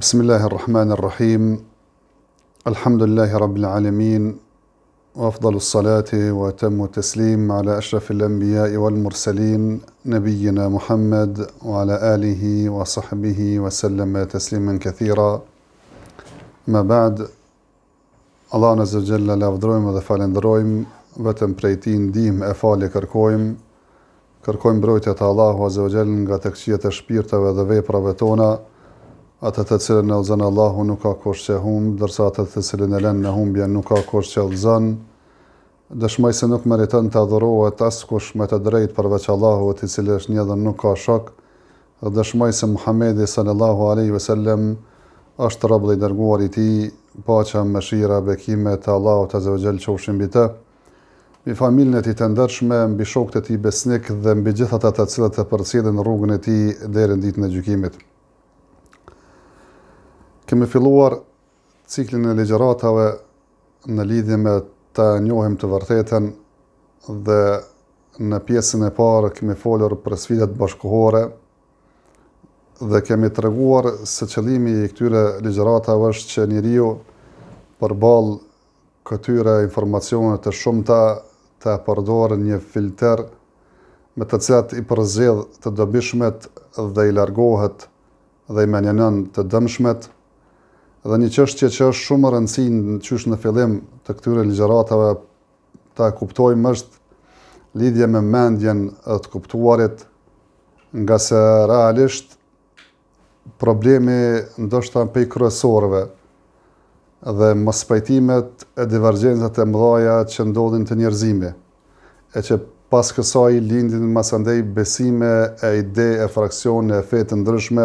بسم الله الرحمن الرحيم الحمد لله رب العالمين وافضل الصلاه واتم التسليم على اشرف الانبياء والمرسلين نبينا محمد وعلى اله وصحبه وسلم تسليما كثيرا ما بعد الله عز وجل لا لافدرويم ودفالندرويم وتم بريتين ديم افالي كركويم kërkojmë brojtje të Allahu Azza wa Jalla nga tekstjet e shpirtave dhe veprave tona. atë të cilën e lëzën Allahu nuk ka kosh që hum, dërsa atë të cilën e lënë në humbja nuk ka kosh që lëzën, dëshmaj se nuk meritën të adhurohet as kush me të drejt përveç Allahu të cilë është një dhe nuk ka shok, dëshmaj se Muhammedi sallallahu aleyhi ve sellem është rabë dhe i dërguar i ti, pa që më shira bekime të Allahu të zëvëgjel që u shimbi të, mi familën e ti të ndërshme, mbi shok të ti besnik dhe mbi gjithat atë të cilët të përcidhen rrugën e ti dherën ditë në gjykimit kemi filluar ciklin e legjëratave në lidhje me të njohim të vërtetën dhe në pjesën e parë kemi folur për sfidat bashkëkohore dhe kemi treguar se qëllimi i këtyre legjëratave është që njeriu përball këtyre informacioneve të shumta të përdorë një filter me të cilat i përzjedh të dobishmet dhe i largohet dhe i menjenën të dëmshmet, Dhe një qështë që është shumë rëndësi në qysh në fillim të këtyre ligjeratave ta kuptoj është lidhje me mendjen e të kuptuarit nga se realisht problemi ndoshta në pej kërësorve dhe mëspajtimet e divergjenzat e mëdhaja që ndodhin të njerëzime. e që pas kësaj lindin masandej besime e ide e fraksion e fetë ndryshme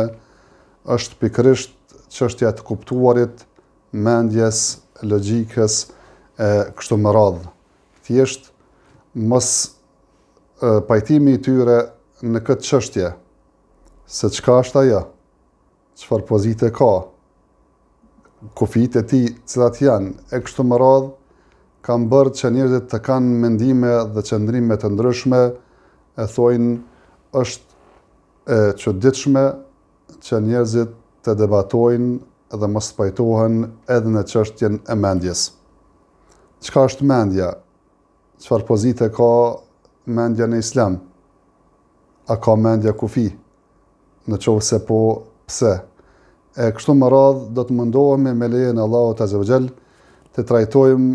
është pikrisht çështja të kuptuarit, mendjes, logjikës e kështu me radhë. Thjesht mos pajtimi i tyre në këtë çështje se çka është ajo, çfarë pozite ka, kufijtë e tij që janë e kështu me radhë kanë bërë që njerëzit të kanë mendime dhe qëndrime të ndryshme e thojnë është e çuditshme që njerëzit të debatojnë dhe mos pajtohen edhe në qështjen e mendjes. Qëka është mendja? Qëfar pozite ka mendja në islam? A ka mendja kufi? Në qovë se po pse? E kështu më radhë do të mëndohem me me leje në Allahu të zëvëgjel të trajtojmë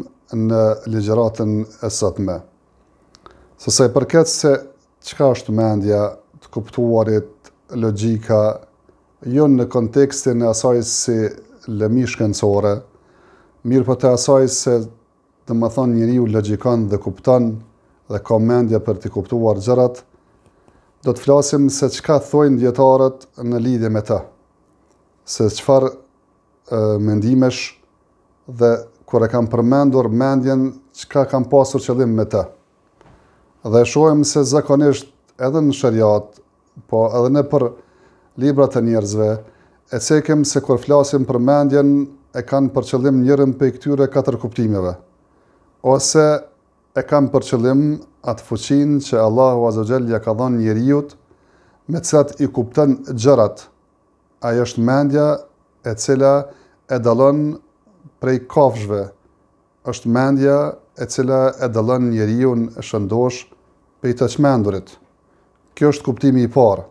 në ligjeratën e sëtme. Sëse përket se qëka është mendja të kuptuarit, logika, jo në kontekstin e asaj si lëmi shkencore, mirë për po të asaj se të më thonë njëri u logikon dhe kupton dhe ka mendja për të kuptuar gjërat, do të flasim se qka thojnë djetarët në lidhje me ta, se qfar mendimesh dhe kërë kam përmendur mendjen qka kam pasur qëllim me ta. Dhe shojmë se zakonisht edhe në shëriat, po edhe në për libra të njerëzve, e cekim se kur flasim për mendjen e kanë për qëllim njërën për i këtyre katër kuptimeve, ose e kanë për qëllim atë fuqin që Allahu Azogel ja ka dhonë njëriut me cëtë i kupten gjërat, ajo është mendja e cila e dalon prej kafshve, është mendja e cila e dalon njëriun shëndosh për i të qmendurit. Kjo është kuptimi i parë.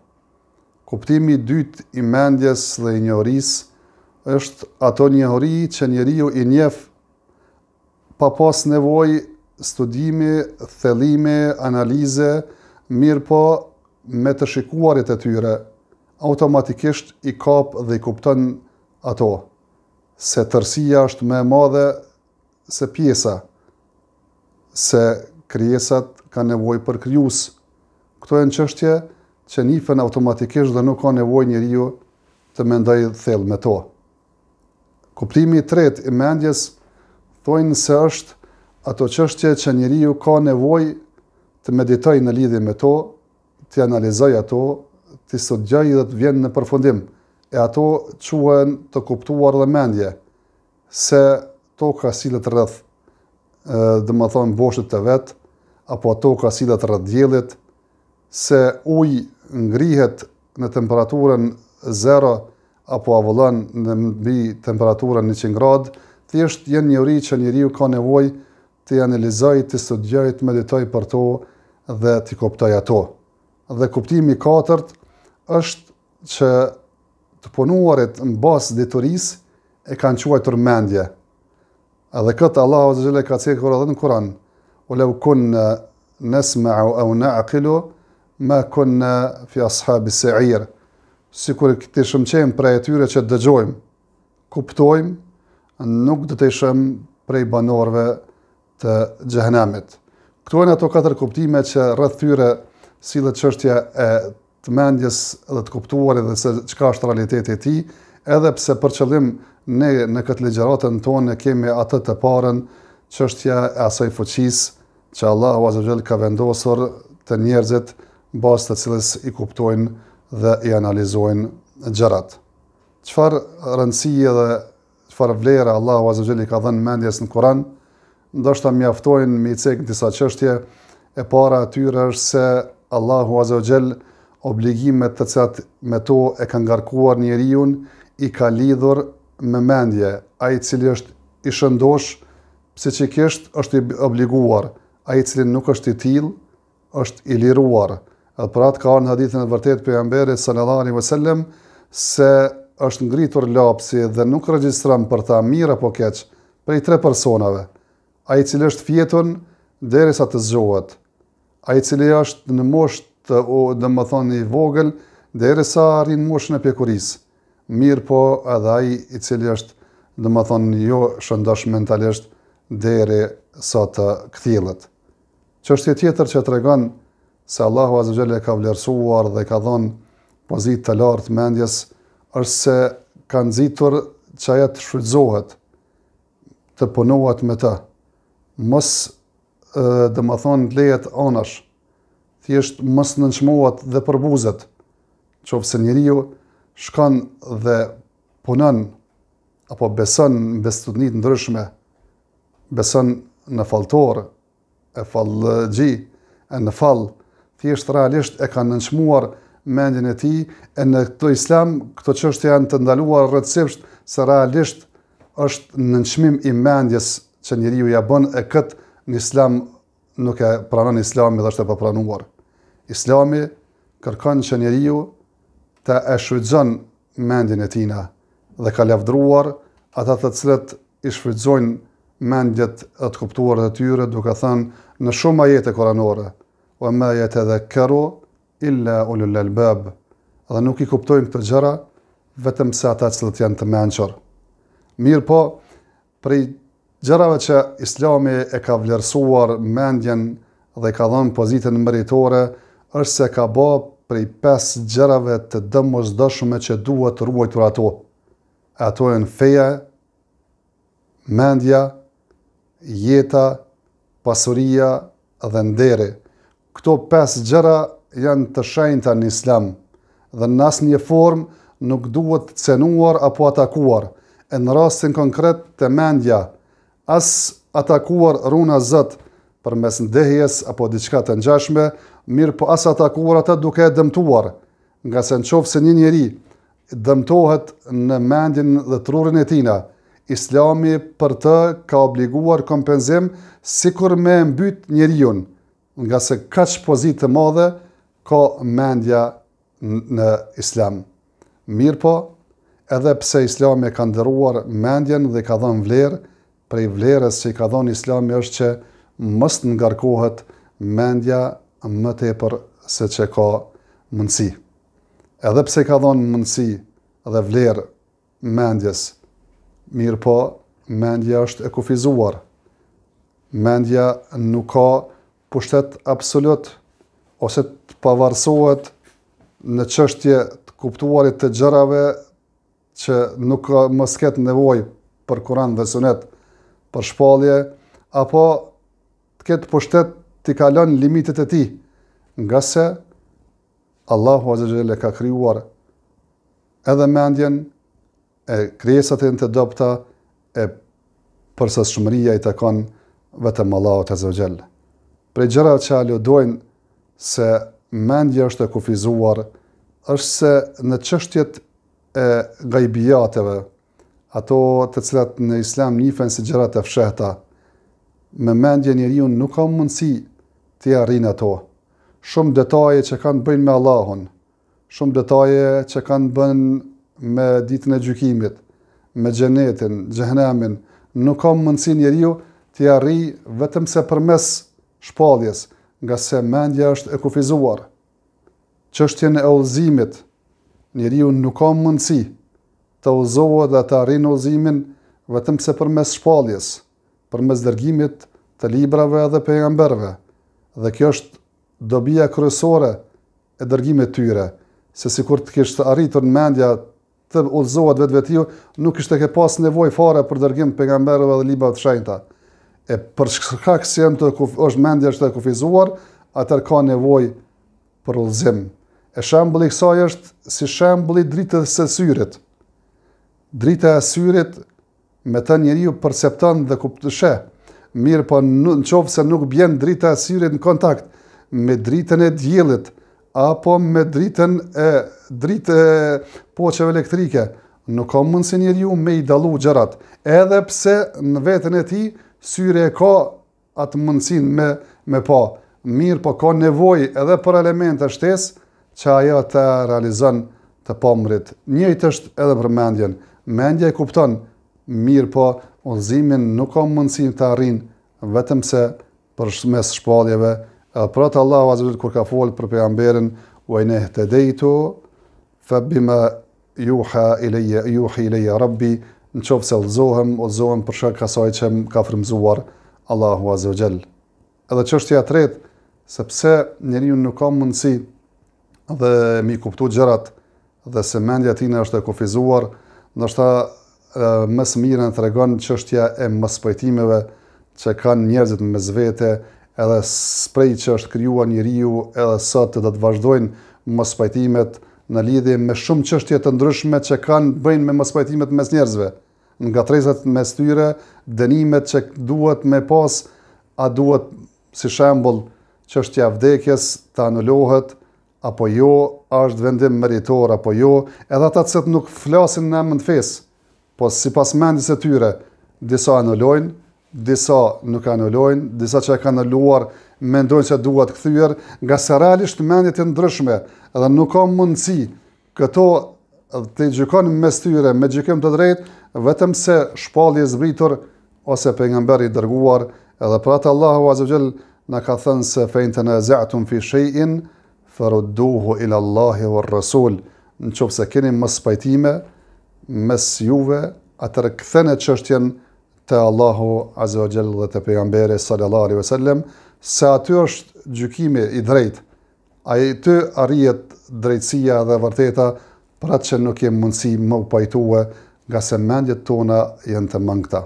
Kuptimi i dytë i mendjes dhe i njohurisë është ato njohuri që njeriu i njeh pa pas nevojë studimi, thellimi, analize, mirëpo me të shikuarit e tyre automatikisht i kap dhe i kupton ato se tërësia është më e madhe se pjesa se krijesat kanë nevojë për krijues. Kto janë çështje që njifën automatikisht dhe nuk ka nevoj njëri ju të mendoj thellë me to. Kuptimi tret i mendjes thojnë se është ato qështje që njëri ka nevoj të meditaj në lidhje me to, të analizaj ato, të sotgjaj dhe të vjen në përfundim, e ato quen të kuptuar dhe mendje, se to ka silet rrëth, dhe më thonë boshtet të vetë, apo ato ka silet rrëth djelit, se uj ngrihet në temperaturën 0 apo avullon në mbi temperaturën 100 gradë, thjesht jenë një uri që njëri u ka nevoj të analizoj, të studjoj, të meditaj për to dhe të koptaj ato. Dhe kuptimi katërt është që të punuarit në basë dituris e kanë quaj tërmendje. Edhe këtë Allah ozëgjële ka cekur edhe në Kuran, u kun nesme au au në akilu me kënë në fi ashabi se irë, si kur këti shumë qenë prej tyre që dëgjojmë, kuptojmë, nuk do të shumë prej banorve të gjëhenemit. Këtojnë ato katër kuptime që rreth tyre si dhe qështja e të mendjes dhe të kuptuar edhe se çka është realiteti ti, edhe pse për qëllim ne në këtë legjëratën tonë kemi atë të parën qështja e asaj fëqis që Allah o Azogel ka vendosur të njerëzit bas të cilës i kuptojnë dhe i analizojnë gjërat. Qëfar rëndësie dhe qëfar vlerë Allahu Azizhjel i ka dhenë mendjes në Koran, ndoshta ta mjaftojnë me i cekë në disa qështje, e para atyre është se Allahu Azizhjel obligimet të cilat me to e ka ngarkuar njeriun, i ka lidhur me mendje, a i cili është i shëndosh, pse që është i obliguar, a i cili nuk është i tilë, është i liruar, Edhe për atë ka orë në hadithin e vërtet për jamberi së në dhani se është ngritur lapsi dhe nuk regjistram për ta mirë apo keq për i tre personave, a i cili është fjetun dheri sa të zgjohet, a i cili është në mosht të u dhe më thonë një vogël dheri sa rinë moshën e pjekuris, mirë po edhe a i cilë cili është dhe më thonë jo shëndosh mentalisht dheri sa të këthilët. Që është tjetër që të reganë se Allahu e ka vlerësuar dhe ka dhonë pozit të lartë mendjes, është se kanë zitur që aja të shrydzohet, të punohet me të, mos dhe më thonë lejet anash, thjesht mos nënshmohet dhe përbuzet, që ofse njeriu ju dhe punon apo besën në të ndryshme, besën në faltorë, e falë e në falë, thjesht realisht e kanë nënçmuar mendjen e tij e në këtë islam, këtë çështje janë të ndaluar rrëcisht se realisht është nënçmim i mendjes që njeriu ja bën e kët në islam nuk e pranon islami dhe është e papranuar. Islami kërkon që njeriu të e shfrytëzon mendjen e tij dhe ka lavdruar ata të cilët i shfrytëzojnë mendjet e të kuptuar të tyre duke thënë në shumë ajete koranore wa ma yatadhakkaru illa ulul albab. Dhe nuk i kuptojnë këto gjëra vetëm sa ata që janë të mençur. Mirë po, prej gjërave që Islami e ka vlerësuar mendjen dhe ka dhënë pozitën mëritore, është se ka bë prej pes gjërave të domosdoshme që duhet ruajtur ato. Ato janë feja, mendja, jeta, pasuria dhe nderi këto pesë gjëra janë të shenjta në Islam dhe në asnjë formë nuk duhet të cenuar apo atakuar. E në rastin konkret të mendja, as atakuar runa Zot përmes ndehjes apo diçka të ngjashme, mirë po as atakuar atë duke e dëmtuar, nga se në qofë se një njeri dëmtohet në mendin dhe trurin e tina, islami për të ka obliguar kompenzim si kur me mbyt njeriun, nga se kaq pozitë të madhe ka mendja në islam. Mirë po, edhe pse islami ka ndëruar mendjen dhe ka dhënë vlerë, prej vlerës që i ka dhënë islami është që mës të ngarkohet mendja më tepër se që ka mundësi. Edhe pse i ka dhënë mundësi dhe vlerë mendjes, mirë po, mendja është e kufizuar. Mendja nuk ka mundësi pushtet absolut ose të pavarësohet në qështje të kuptuarit të gjërave që nuk më sket nevoj për kuran dhe sunet për shpalje, apo të ketë pushtet t'i kalon limitet e ti, nga se Allahu Azzele ka kryuar edhe mendjen e kresat e në të dopta e përsës shumëria i të konë vetëm Allahu Azzele prej gjëra që aludojnë se mendja është e kufizuar, është se në qështjet e gajbijateve, ato të cilat në islam njifen se gjërat e fsheta, me mendje njëri unë nuk ka mundësi të ja rinë ato. Shumë detaje që kanë bëjnë me Allahun, shumë detaje që kanë bëjnë me ditën e gjykimit, me gjenetin, gjëhnemin, nuk ka mundësi njëri unë të ja rinë vetëm se përmes shpalljes, nga se mendja është e kufizuar. Qështjen e ozimit, njeriu nuk ka mundësi të ozohë dhe të arinë ozimin vetëm se për mes shpaljes, për mes dërgimit të librave dhe pejgamberve. Dhe kjo është dobija kryesore e dërgjimit tyre, se si kur të kishtë arritur në mendja të ullëzohet vetë vetiu, nuk ishte ke pas nevoj fare për dërgim pejgamberve dhe librave të shajnëta e për shkëka kësë jenë të është mendja është të kufizuar, atër ka nevoj për lëzim. E shembëli kësaj është si shembëli dritë e syrit. Dritë e syrit me të njeri ju përseptan dhe kuptëshe, mirë po në qovë se nuk bjen dritë e syrit në kontakt me dritën e djelit, apo me dritën e dritë e poqeve elektrike, nuk ka mundë si njeri ju me i dalu gjërat, edhe pse në vetën e ti, syre e ka atë mundësin me, me pa, mirë po ka nevoj edhe për element e shtes që ajo të realizon të pomrit. Njëjtë është edhe për mendjen. Mendje e kupton, mirë po, unëzimin nuk ka mundësin të arrinë, vetëm se për mes shpaljeve. Edhe për atë Allah, vazhëllit, kur ka folë për pejamberin, uajne të dejtu, fëbima juha i leje, juha i leje, rabbi, në qovë se lëzohem, o lëzohem për ka asaj që më ka frimzuar Allahu Azogjel. Edhe që është tretë, sepse njëri unë nuk kam mundësi dhe mi kuptu gjërat dhe se mendja tine është e kufizuar, nështë ta mësë mirën të regon që është ja e mëspojtimeve që kanë njerëzit me zvete edhe sprej që është kryua njëri edhe sot të dhe të vazhdojnë mëspojtimet në lidhje me shumë qështje të ndryshme që kanë bëjnë me mëspojtimet mes njerëzve nga trezat me styre, dënimet që duhet me pas, a duhet si shembol që është tja vdekjes të anullohet, apo jo, a është vendim meritor, apo jo, edhe ata cëtë nuk flasin në emën fes, po si pas mendis e tyre, disa anullojnë, disa nuk anullojnë, disa që e ka anulluar, mendojnë që duhet këthyër, nga se realisht mendit e ndryshme, edhe nuk ka mundësi, këto të gjykon me styre, me gjykim të drejt, vetëm se shpalli e zbritur, ose për nga mberi dërguar, edhe pra të Allahu Azogjel, në ka thënë se fejnë të në fi shejin, thërë duhu ila Allahi vë rësull, në qëpë se keni më spajtime, mes juve, atër këthene qështjen të Allahu Azogjel dhe të për nga mberi sallallari vësallem, se aty është gjykimi i drejt, a i të arjet drejtsia dhe vërteta, për atë që nuk jemë mundësi më u nga se mendjet tona jenë të mëngta.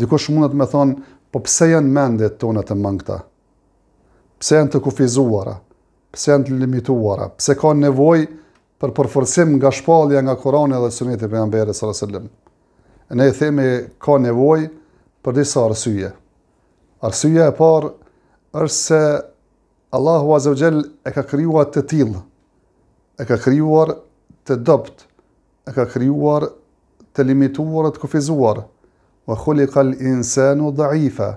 Dikush mundet me thonë, po pse janë mendjet tona të mëngta? Pse janë të kufizuara? Pse janë të limituara? Pse ka nevoj për përforsim nga shpalja nga Korani dhe Sunetit për Jambere S.A.S. Ne i themi ka nevoj për disa arsyje. Arsyje e parë është se Allahu Azevgjel e ka kryuat të tilë, e ka kryuar të dopt, e ka kryuar të limituar të kufizuar, wa khuliqal insanu dhaifa.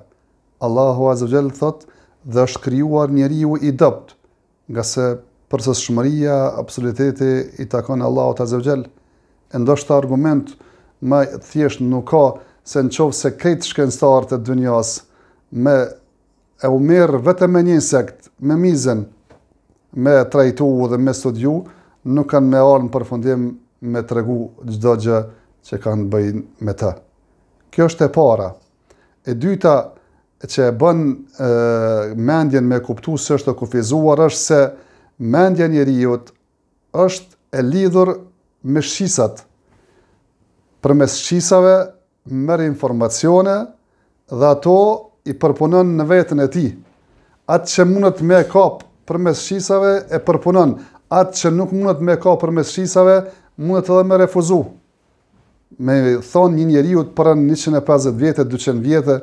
Allahu Azza wa thot dhe është krijuar njeriu i dopt, nga se përsës shmëria, absoluteti i takon Allahu të zëvgjel, e argument ma thjesht nuk ka se në qovë se kejtë shkenstar të dënjas, me e u merë vetëm me një sekt, me mizën, me trajtu dhe me studiu, nuk kanë me orë në përfundim me të regu gjdo gjë që kanë bëjnë me të. Kjo është e para. E dyta që e bën mendjen me kuptu së është të kufizuar është se mendjen i është e lidhur me shqisat. Për mes shqisave mërë informacione dhe ato i përpunën në vetën e ti. Atë që mundët me kapë për mes shqisave e përpunën atë që nuk mundet me ka për mes shisave, mundet edhe me refuzu. Me thonë një njeriut për 150 vjetë, 200 vjetë,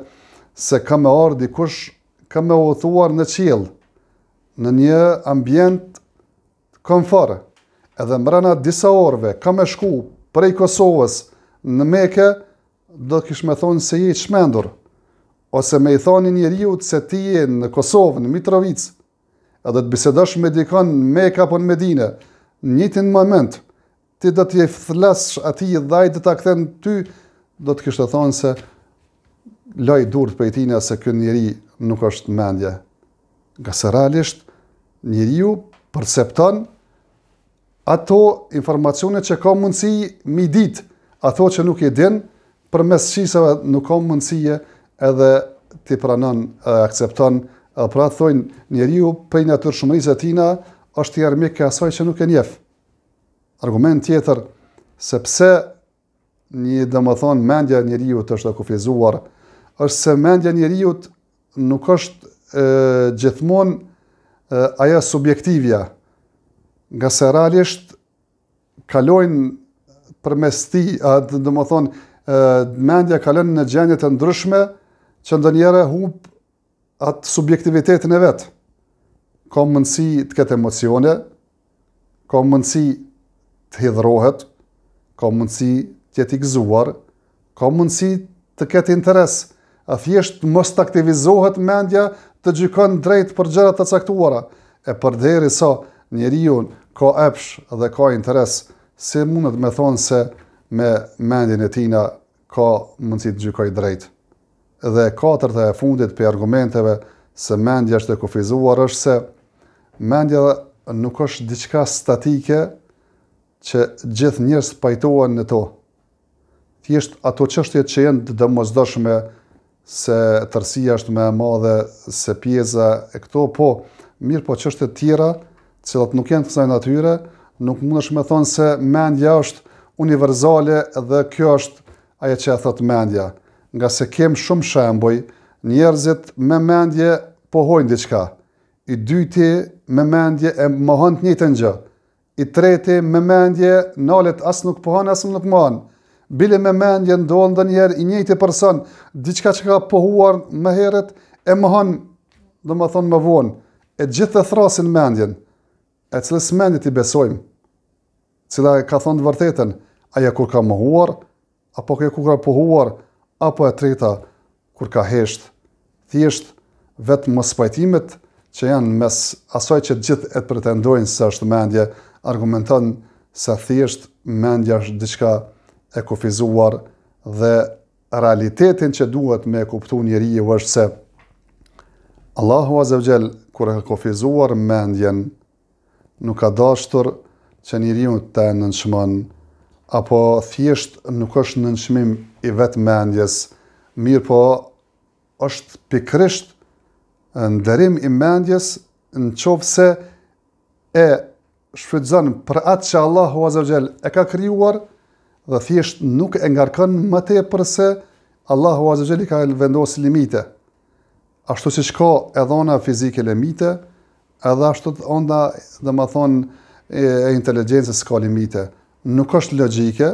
se ka me orë dikush, ka me uthuar në qilë, në një ambient konfore. Edhe mërëna disa orëve, ka me shku prej Kosovës në meke, do kish me thonë se je i ose me i thonë një njeriut se ti je në Kosovë, në Mitrovicë, edhe të bisedosh me dikon me e kapon me dine, një të moment, ti do t'je thlesh ati i dhe ta këthen ty, do të të thonë se loj durët për e tina se kënë njëri nuk është mendje. Nga se realisht, njëri ju përcepton ato informacionet që ka mundësi mi dit, ato që nuk i din, për mes qiseve nuk ka mundësi edhe ti pranon e akcepton Pra thojnë, njeriu për i natyrë shumëris e tina, është i armik e asaj që nuk e njef. Argument tjetër, sepse një dhe më thonë mendja njeriu të është kufizuar, është se mendja njeriu nuk është gjithmonë aja subjektivja, nga se realisht kalojnë për mes ti, dhe më thonë, mendja kalojnë në gjenjet e ndryshme, që ndë njëre hupë atë subjektivitetin e vetë. Ka mundësi të ketë emocione, ka mundësi të hidhrohet, ka mundësi të jetë i gëzuar, ka mundësi të ketë interes, a thjesht mos të aktivizohet mendja të gjykon drejt për gjërat të caktuara, e për deri sa so, njeri unë ka epsh dhe ka interes, si mundet me thonë se me mendin e tina ka mundësi të gjykoj drejtë dhe katërta e fundit për argumenteve se mendja është e kufizuar është se mendja nuk është diçka statike që gjithë njerëz pajtohen në to. Thjesht ato çështje që janë të domosdoshme se tërësia është më e madhe se pjesa e këto, po mirë po çështje tjera, të cilat nuk janë të kësaj natyre, nuk mundesh të thonë se mendja është universale dhe kjo është ajo që e thot mendja. Nga se kem shumë shemboj, njerëzit me mendje pohojnë diçka. I dyti me mendje e një të njëtën gjë. I treti me mendje nalet asë nuk pohonë, asë nuk mëhën. Bile me mendje ndonë dhe njerë i njëti person, diçka që ka pohuar më heret e mëhën, dhe më thonë më vonë, e gjithë të thrasin mendjen. E cilës mendjit i besojmë, cila ka thonë të vërtetën, aja kur ka mohuar, apo këja kur ka pohuar, apo e treta kur ka hesht, thjesht vetë mos pajtimet që janë mes asaj që gjithë e të pretendojnë se është mendje, argumenton se thjesht mendja është diçka e kufizuar dhe realitetin që duhet me kuptu njëri ju është se Allahu Azevgjel, kur e ka kofizuar mendjen, nuk ka dashtur që njëri ju të nënshmon, apo thjesht nuk është nënshmim i vetë mendjes, mirë po është pikrisht ndërim i mendjes në qovë se e shfrydzën për atë që Allah Huazërgjel e ka kryuar dhe thjesht nuk e ngarkën më te përse Allah Huazërgjel i ka vendosë limite. Ashtu si shko edhona fizike limite, edhe ashtu të onda dhe më thonë e, e inteligencës ka limite. Nuk është logike,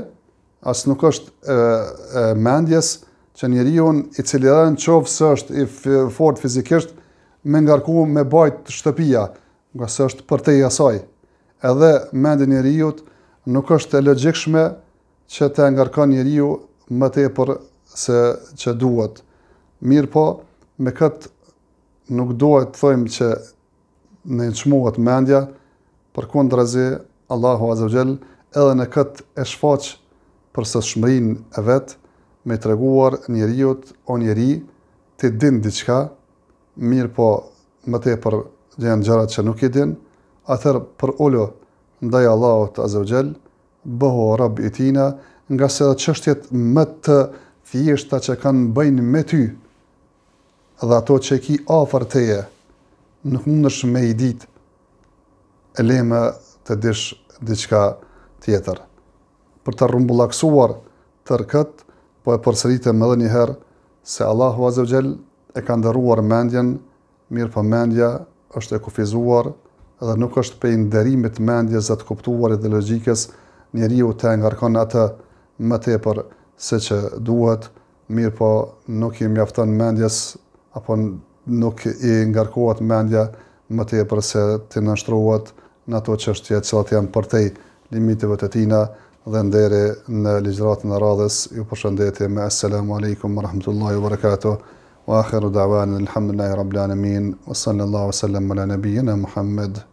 as nuk është e, e, mendjes që njeriu i cili edhe në qovë është i fort fizikisht me ngarku me bajt shtëpia, nga së është për te i asaj. Edhe mendi njeri nuk është e legjikshme që te ngarkon njeri më te për se që duhet. Mirë po, me këtë nuk duhet të thëjmë që në në mendja, për kundë razi, Allahu Azogjel, edhe në këtë e shfaqë për së shmërin e vetë me të reguar njeriut o njeri të din diqka, mirë po më te për gjenë gjarat që nuk i din, atër për ullu ndaj Allahot Azevgjel, bëho rab i tina, nga se dhe qështjet më të thjeshta që kanë bëjnë me ty, dhe ato që ki afer teje, nuk mund është me i ditë, e lema të dish diqka tjetër për të rrumbullaksuar tërë këtë, po e përsëritem edhe një herë se Allahu Azza wa Jall e ka ndëruar mendjen, mirë po mendja është e kufizuar dhe nuk është pe nderimit të mendjes së të kuptuarit dhe logjikës, njeriu të ngarkon atë më tepër se që duhet, mirë po nuk i mjafton mendjes apo nuk i ngarkohet mendja më tepër se të nështrohet në ato çështje që janë përtej limiteve të tina, dhe nderi në ligjratën e radhës, ju përshëndetje me Assalamu alaikum, rahmetullahi, barakatuh, wa akhiru da'wanin, alhamdulillahi, rabbil alamin, wa sallallahu sallam, ala nabijin e Muhammed,